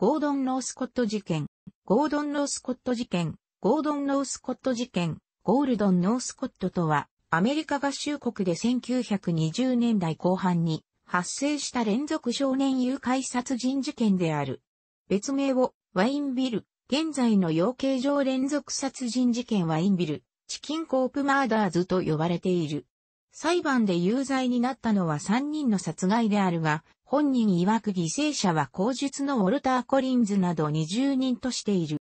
ゴードン・ノースコット事件、ゴードン・ノースコット事件、ゴードン・ノースコット事件、ゴールドン・ノースコットとは、アメリカ合衆国で1920年代後半に発生した連続少年誘拐殺人事件である。別名をワインビル、現在の養鶏場連続殺人事件ワインビル、チキンコープマーダーズと呼ばれている。裁判で有罪になったのは3人の殺害であるが、本人曰く犠牲者は口述のウォルター・コリンズなど20人としている。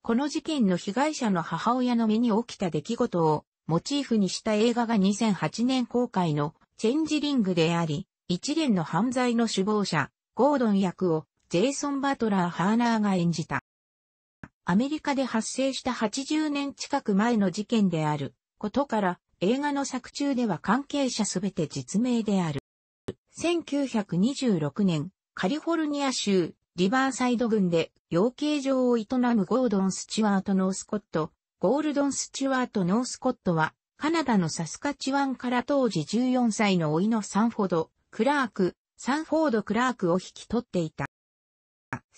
この事件の被害者の母親の身に起きた出来事をモチーフにした映画が2008年公開のチェンジリングであり、一連の犯罪の首謀者、ゴードン役をジェイソン・バトラー・ハーナーが演じた。アメリカで発生した80年近く前の事件であることから、映画の作中では関係者すべて実名である。1926年、カリフォルニア州、リバーサイド郡で養鶏場を営むゴードン・スチュワート・ノースコット、ゴールドン・スチュワート・ノースコットは、カナダのサスカチワンから当時14歳の老いのサンフォード、クラーク、サンフォード・クラークを引き取っていた。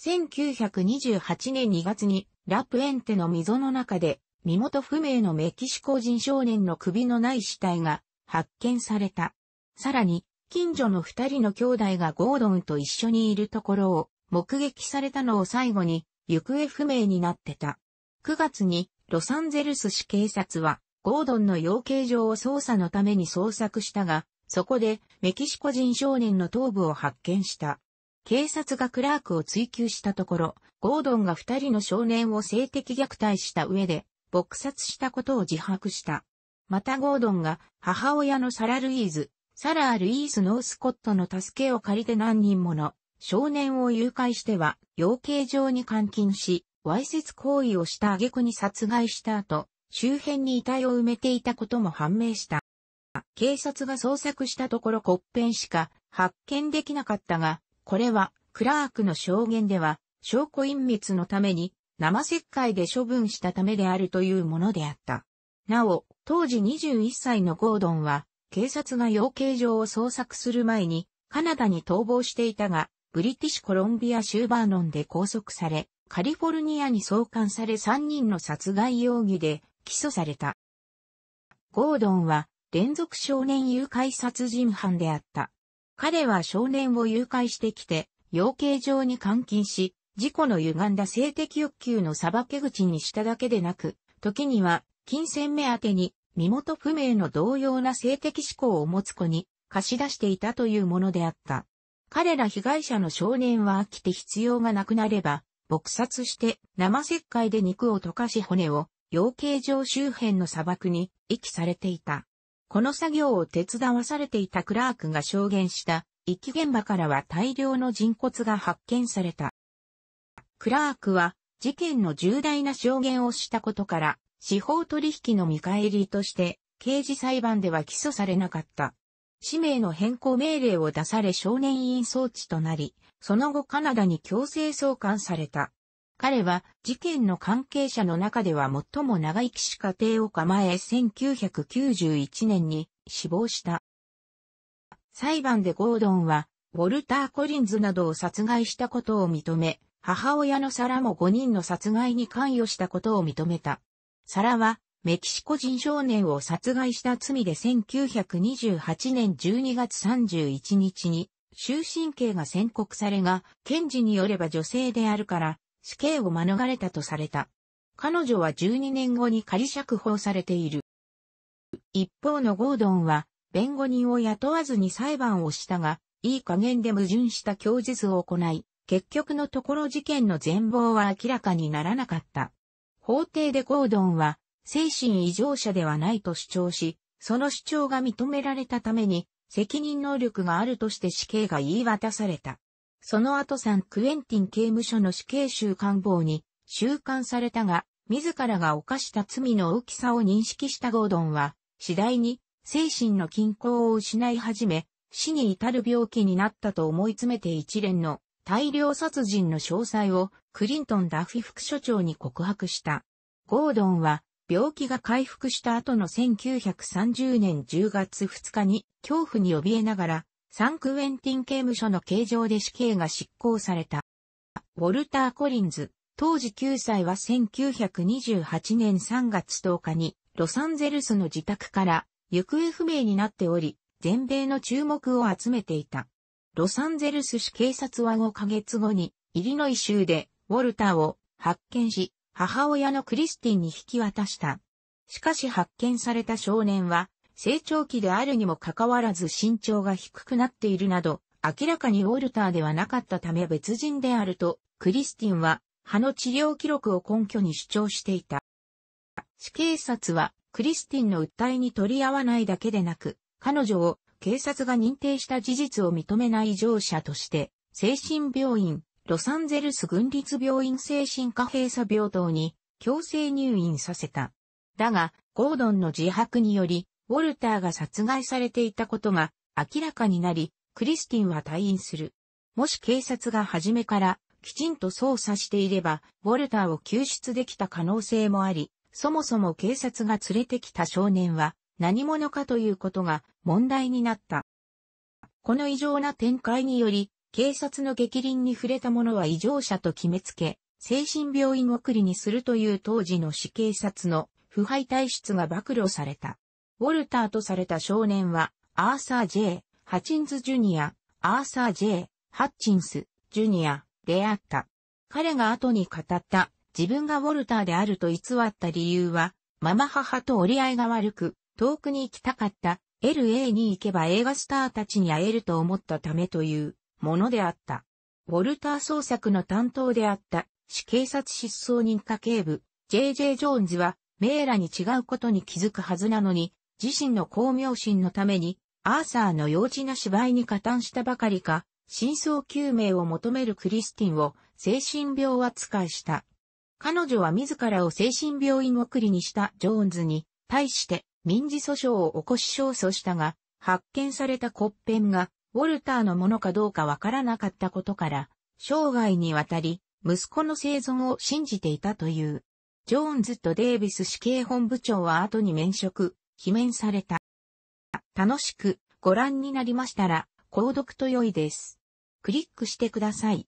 1928年2月に、ラプエンテの溝の中で、身元不明のメキシコ人少年の首のない死体が発見された。さらに、近所の二人の兄弟がゴードンと一緒にいるところを目撃されたのを最後に行方不明になってた。9月にロサンゼルス市警察はゴードンの養鶏場を捜査のために捜索したが、そこでメキシコ人少年の頭部を発見した。警察がクラークを追求したところ、ゴードンが二人の少年を性的虐待した上で、撲殺したことを自白した。またゴードンが母親のサラルイーズ、サラー・ルイース・ノースコットの助けを借りて何人もの少年を誘拐しては養鶏場に監禁し、わいせつ行為をした挙句に殺害した後、周辺に遺体を埋めていたことも判明した。警察が捜索したところコッペンしか発見できなかったが、これはクラークの証言では証拠隠滅のために生石灰で処分したためであるというものであった。なお、当時21歳のゴードンは警察が養鶏場を捜索する前に、カナダに逃亡していたが、ブリティッシュコロンビア州バーノンで拘束され、カリフォルニアに送還され3人の殺害容疑で起訴された。ゴードンは連続少年誘拐殺人犯であった。彼は少年を誘拐してきて、養鶏場に監禁し、事故の歪んだ性的欲求の裁け口にしただけでなく、時には金銭目当てに身元不明の同様な性的思考を持つ子に貸し出していたというものであった。彼ら被害者の少年は飽きて必要がなくなれば、撲殺して生石灰で肉を溶かし骨を養鶏場周辺の砂漠に遺棄されていた。この作業を手伝わされていたクラークが証言した遺棄現場からは大量の人骨が発見された。クラークは事件の重大な証言をしたことから司法取引の見返りとして、刑事裁判では起訴されなかった。氏名の変更命令を出され少年院送致となり、その後カナダに強制送還された。彼は事件の関係者の中では最も長生きし家庭を構え1991年に死亡した。裁判でゴードンは、ウォルター・コリンズなどを殺害したことを認め、母親のサラも5人の殺害に関与したことを認めた。サラは、メキシコ人少年を殺害した罪で1928年12月31日に終身刑が宣告されが、検事によれば女性であるから死刑を免れたとされた。彼女は12年後に仮釈放されている。一方のゴードンは、弁護人を雇わずに裁判をしたが、いい加減で矛盾した供述を行い、結局のところ事件の全貌は明らかにならなかった。法廷でゴードンは、精神異常者ではないと主張し、その主張が認められたために、責任能力があるとして死刑が言い渡された。その後サン・クエンティン刑務所の死刑囚官房に収監されたが、自らが犯した罪の大きさを認識したゴードンは、次第に精神の均衡を失い始め、死に至る病気になったと思い詰めて一連の大量殺人の詳細をクリントン・ダフィ副所長に告白した。ゴードンは病気が回復した後の1930年10月2日に恐怖に怯えながらサンクウェンティン刑務所の刑場で死刑が執行された。ウォルター・コリンズ、当時9歳は1928年3月10日にロサンゼルスの自宅から行方不明になっており、全米の注目を集めていた。ロサンゼルス市警察は5ヶ月後に、イリノイ州で、ウォルターを発見し、母親のクリスティンに引き渡した。しかし発見された少年は、成長期であるにもかかわらず身長が低くなっているなど、明らかにウォルターではなかったため別人であると、クリスティンは、歯の治療記録を根拠に主張していた。市警察は、クリスティンの訴えに取り合わないだけでなく、彼女を警察が認定した事実を認めない常者として、精神病院、ロサンゼルス軍立病院精神科閉鎖病棟に強制入院させた。だが、ゴードンの自白により、ウォルターが殺害されていたことが明らかになり、クリスティンは退院する。もし警察が初めからきちんと捜査していれば、ウォルターを救出できた可能性もあり、そもそも警察が連れてきた少年は、何者かということが問題になった。この異常な展開により、警察の激凛に触れた者は異常者と決めつけ、精神病院送りにするという当時の死警察の腐敗体質が暴露された。ウォルターとされた少年は、アーサー・ジェイ・ハチンズ・ジュニア、アーサー・ジェイ・ハッチンス・ジュニアであった。彼が後に語った自分がウォルターであると偽った理由は、ママ母と折り合いが悪く、遠くに行きたかった、LA に行けば映画スターたちに会えると思ったためというものであった。ウォルター捜索の担当であった市警察失踪人家警部 JJ ジョーンズはメーラに違うことに気づくはずなのに自身の巧妙心のためにアーサーの幼稚な芝居に加担したばかりか真相究明を求めるクリスティンを精神病扱いした。彼女は自らを精神病院送りにしたジョーンズに対して民事訴訟を起こし勝訴したが、発見された骨片が、ウォルターのものかどうかわからなかったことから、生涯にわたり、息子の生存を信じていたという。ジョーンズとデービス死刑本部長は後に免職、罷免された。楽しくご覧になりましたら、購読と良いです。クリックしてください。